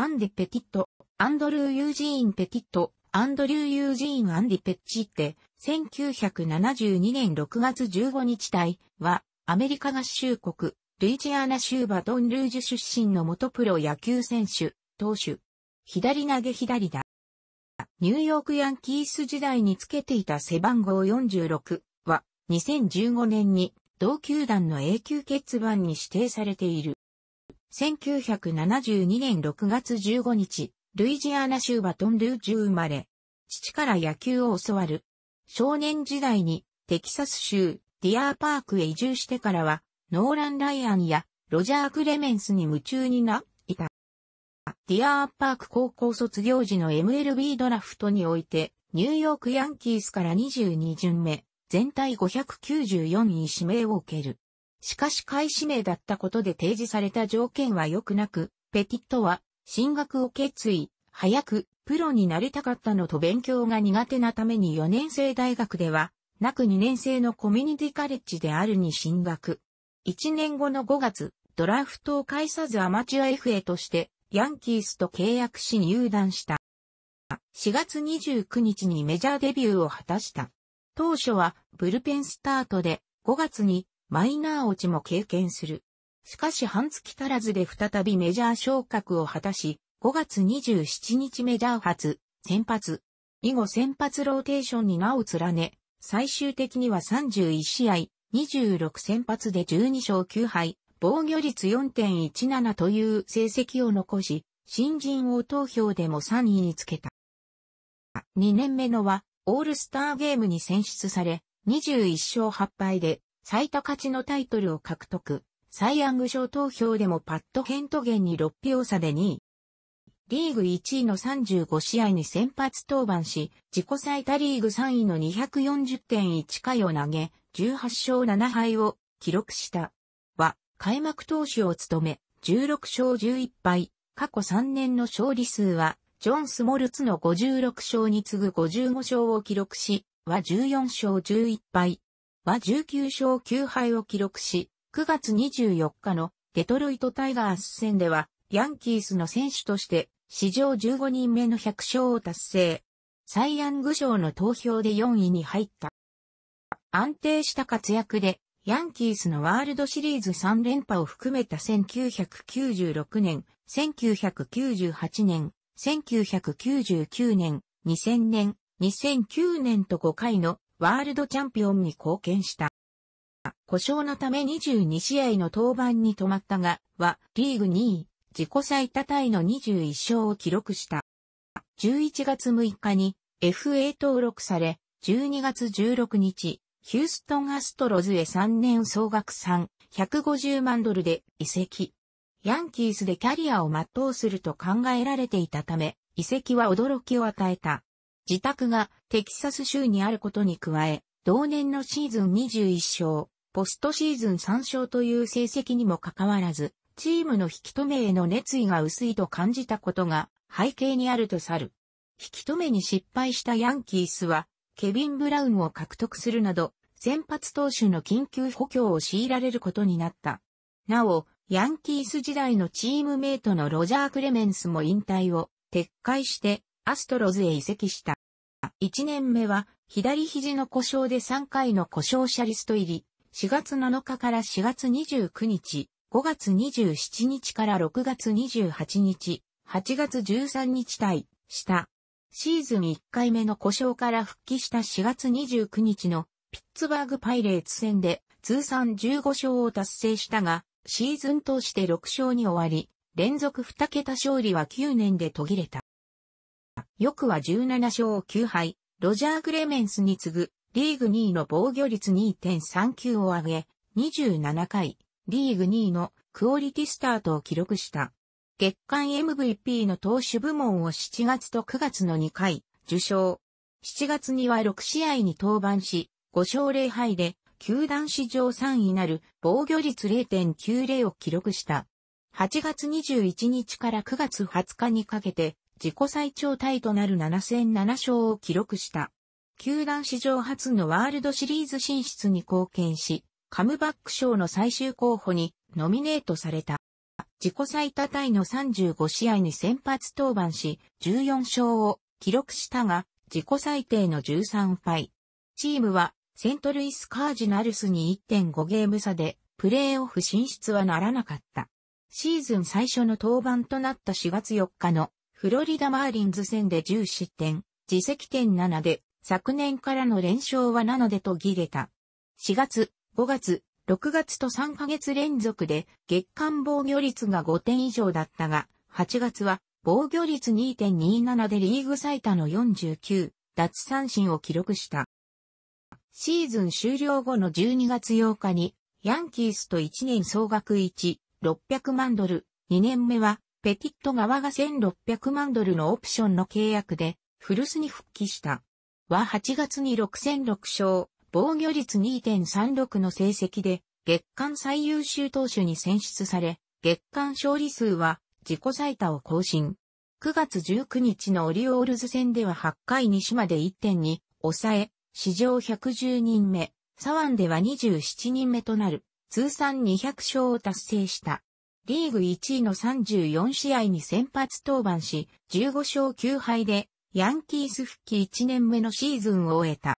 アンディ・ペティット、アンドルー・ユージーン・ペティット、アンドリュー・ユージーン・アンディ・ペッチって、1972年6月15日隊は、アメリカ合衆国、ルイジアナ州バドン・ルージュ出身の元プロ野球選手、投手、左投げ左だ。ニューヨークヤンキース時代につけていた背番号46は、2015年に同球団の永久欠番に指定されている。1972年6月15日、ルイジアナ州バトンルージュ生まれ、父から野球を教わる。少年時代にテキサス州ディアーパークへ移住してからは、ノーラン・ライアンやロジャー・クレメンスに夢中にな、いた。ディアーパーク高校卒業時の MLB ドラフトにおいて、ニューヨークヤンキースから22巡目、全体594位指名を受ける。しかし買い指名だったことで提示された条件は良くなく、ペティットは進学を決意、早くプロになりたかったのと勉強が苦手なために4年生大学では、なく2年生のコミュニティカレッジであるに進学。1年後の5月、ドラフトを介さずアマチュア FA として、ヤンキースと契約し入団した。4月29日にメジャーデビューを果たした。当初はブルペンスタートで5月にマイナー落ちも経験する。しかし半月足らずで再びメジャー昇格を果たし、5月27日メジャー初、先発。以後先発ローテーションに名を連ね、最終的には31試合、26先発で12勝9敗、防御率4.17という成績を残し、新人王投票でも3位につけた。2年目のは、オールスターゲームに選出され、21勝8敗で最多勝ちのタイトルを獲得。サイ・ヤング賞投票でもパッド・ヘントゲンに6票差で2位。リーグ1位の35試合に先発登板し、自己最多リーグ3位の240.1回を投げ、18勝7敗を記録した。は、開幕投手を務め、16勝11敗、過去3年の勝利数は、ジョン・スモルツの56勝に次ぐ55勝を記録し、は14勝11敗、は19勝9敗を記録し、9月24日のデトロイトタイガース戦では、ヤンキースの選手として史上15人目の100勝を達成。サイ・ヤング賞の投票で4位に入った。安定した活躍で、ヤンキースのワールドシリーズ3連覇を含めた1996年、1998年、1999年、2000年、2009年と5回のワールドチャンピオンに貢献した。故障のため22試合の登板に止まったが、は、リーグ2位、自己最多タイの21勝を記録した。11月6日に FA 登録され、12月16日、ヒューストンアストロズへ3年総額3、150万ドルで移籍。ヤンキースでキャリアを全うすると考えられていたため、移籍は驚きを与えた。自宅がテキサス州にあることに加え、同年のシーズン21勝、ポストシーズン3勝という成績にもかかわらず、チームの引き止めへの熱意が薄いと感じたことが背景にあるとさる。引き止めに失敗したヤンキースは、ケビン・ブラウンを獲得するなど、先発投手の緊急補強を強いられることになった。なお、ヤンキース時代のチームメイトのロジャー・クレメンスも引退を撤回してアストロズへ移籍した。1年目は左肘の故障で3回の故障者リスト入り、4月7日から4月29日、5月27日から6月28日、8月13日対、した。シーズン1回目の故障から復帰した4月29日のピッツバーグパイレーツ戦で通算15勝を達成したが、シーズン通して6勝に終わり、連続2桁勝利は9年で途切れた。翌は17勝9敗、ロジャー・グレメンスに次ぐ、リーグ2位の防御率2.39を上げ、27回、リーグ2位のクオリティスタートを記録した。月間 MVP の投手部門を7月と9月の2回、受賞。7月には6試合に登板し、5勝0敗で、球団史上3位なる防御率0.90を記録した。8月21日から9月20日にかけて、自己最長タイとなる7戦7勝を記録した。球団史上初のワールドシリーズ進出に貢献し、カムバック賞の最終候補にノミネートされた。自己最多タイの35試合に先発登板し、14勝を記録したが、自己最低の13敗。チームはセントルイスカージナルスに1.5ゲーム差で、プレーオフ進出はならなかった。シーズン最初の登板となった4月4日のフロリダマーリンズ戦で10失点、自責点7で、昨年からの連勝は7で途切れた。4月、5月、6月と3ヶ月連続で月間防御率が5点以上だったが、8月は防御率2.27でリーグ最多の49奪三振を記録した。シーズン終了後の12月8日にヤンキースと1年総額1、600万ドル、2年目はペティット側が1600万ドルのオプションの契約で、古巣に復帰した。は8月に6戦6勝、防御率2.36の成績で、月間最優秀投手に選出され、月間勝利数は自己最多を更新。9月19日のオリオールズ戦では8回西まで1点に抑え、史上110人目、サワンでは27人目となる、通算200勝を達成した。リーグ1位の34試合に先発登板し、15勝9敗で、ヤンキース復帰1年目のシーズンを終えた。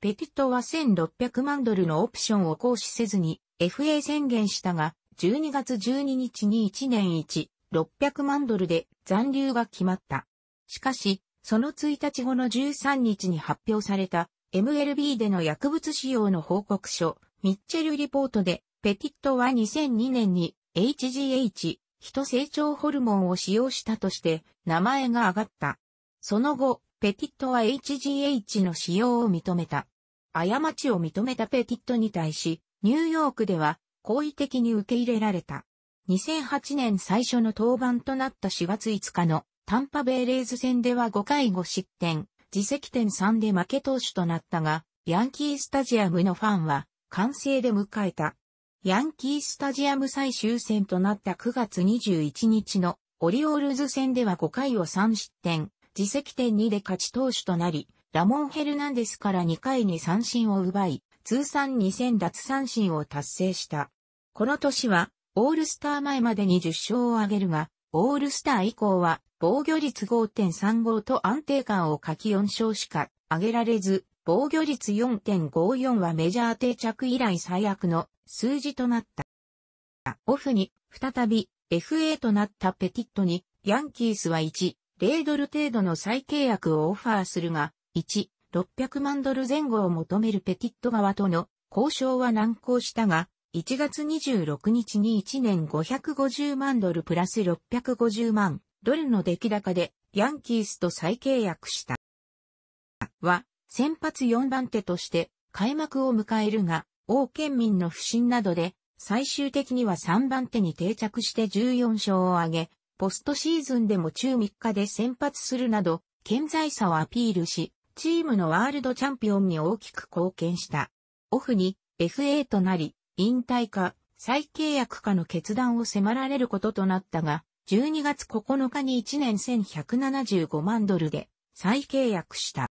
ペティットは1600万ドルのオプションを行使せずに FA 宣言したが、12月12日に1年1、600万ドルで残留が決まった。しかし、その1日後の13日に発表された MLB での薬物使用の報告書、ミッチェルリポートで、ペティットは2002年に HGH、人成長ホルモンを使用したとして名前が挙がった。その後、ペティットは HGH の使用を認めた。過ちを認めたペティットに対し、ニューヨークでは好意的に受け入れられた。2008年最初の登板となった4月5日のタンパベイレーズ戦では5回5失点、自責点3で負け投手となったが、ヤンキースタジアムのファンは歓声で迎えた。ヤンキースタジアム最終戦となった9月21日のオリオールズ戦では5回を3失点、自責点2で勝ち投手となり、ラモン・ヘルナンデスから2回に三振を奪い、通算2000奪三振を達成した。この年は、オールスター前までに10勝を挙げるが、オールスター以降は防御率5.35と安定感を書き4勝しか挙げられず、防御率4.54はメジャー定着以来最悪の数字となった。オフに、再び FA となったペティットに、ヤンキースは1、0ドル程度の再契約をオファーするが、1、600万ドル前後を求めるペティット側との交渉は難航したが、1月26日に1年550万ドルプラス650万ドルの出来高でヤンキースと再契約した。は、先発4番手として開幕を迎えるが、王県民の不信などで、最終的には3番手に定着して14勝を挙げ、ポストシーズンでも中3日で先発するなど、健在さをアピールし、チームのワールドチャンピオンに大きく貢献した。オフに FA となり、引退か再契約かの決断を迫られることとなったが、12月9日に1年1175万ドルで再契約した。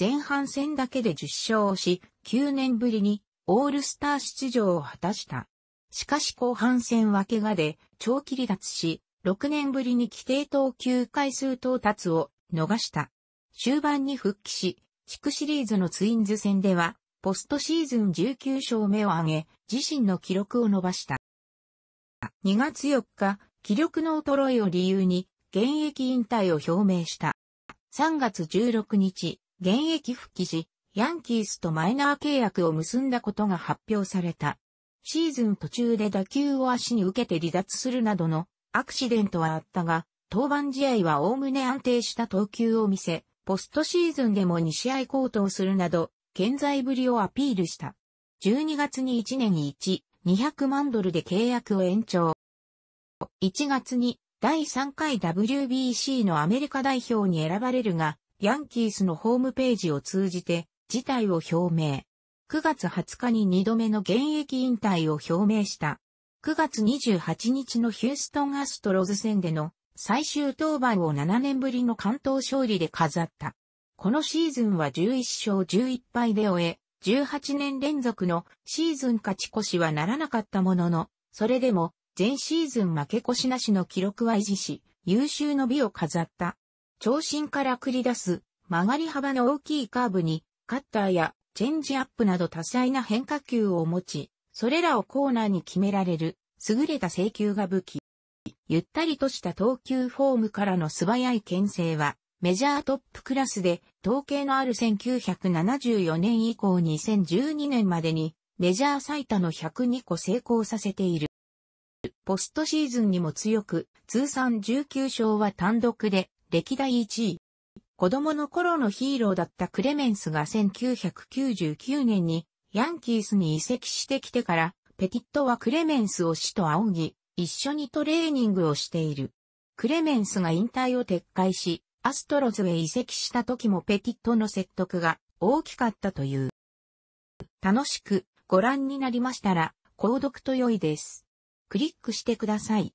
前半戦だけで10勝をし、9年ぶりにオールスター出場を果たした。しかし後半戦は怪我で長期離脱し、6年ぶりに規定投球回数到達を逃した。終盤に復帰し、地区シリーズのツインズ戦では、ポストシーズン19勝目を挙げ、自身の記録を伸ばした。2月4日、気力の衰えを理由に、現役引退を表明した。3月16日、現役復帰し、ヤンキースとマイナー契約を結んだことが発表された。シーズン途中で打球を足に受けて離脱するなどのアクシデントはあったが、登板試合は概ね安定した投球を見せ、ポストシーズンでも2試合高騰するなど、健在ぶりをアピールした。12月に1年に1、200万ドルで契約を延長。1月に第3回 WBC のアメリカ代表に選ばれるが、ヤンキースのホームページを通じて、事態を表明。9月20日に2度目の現役引退を表明した。9月28日のヒューストンアストロズ戦での最終登板を7年ぶりの関東勝利で飾った。このシーズンは11勝11敗で終え、18年連続のシーズン勝ち越しはならなかったものの、それでも前シーズン負け越しなしの記録は維持し、優秀の美を飾った。長身から繰り出す曲がり幅の大きいカーブに、カッターやチェンジアップなど多彩な変化球を持ち、それらをコーナーに決められる、優れた制球が武器。ゆったりとした投球フォームからの素早い牽制は、メジャートップクラスで、統計のある1974年以降2012年までに、メジャー最多の102個成功させている。ポストシーズンにも強く、通算19勝は単独で歴代1位。子供の頃のヒーローだったクレメンスが1999年にヤンキースに移籍してきてから、ペティットはクレメンスを師と仰ぎ、一緒にトレーニングをしている。クレメンスが引退を撤回し、アストロズへ移籍した時もペティットの説得が大きかったという。楽しくご覧になりましたら、購読と良いです。クリックしてください。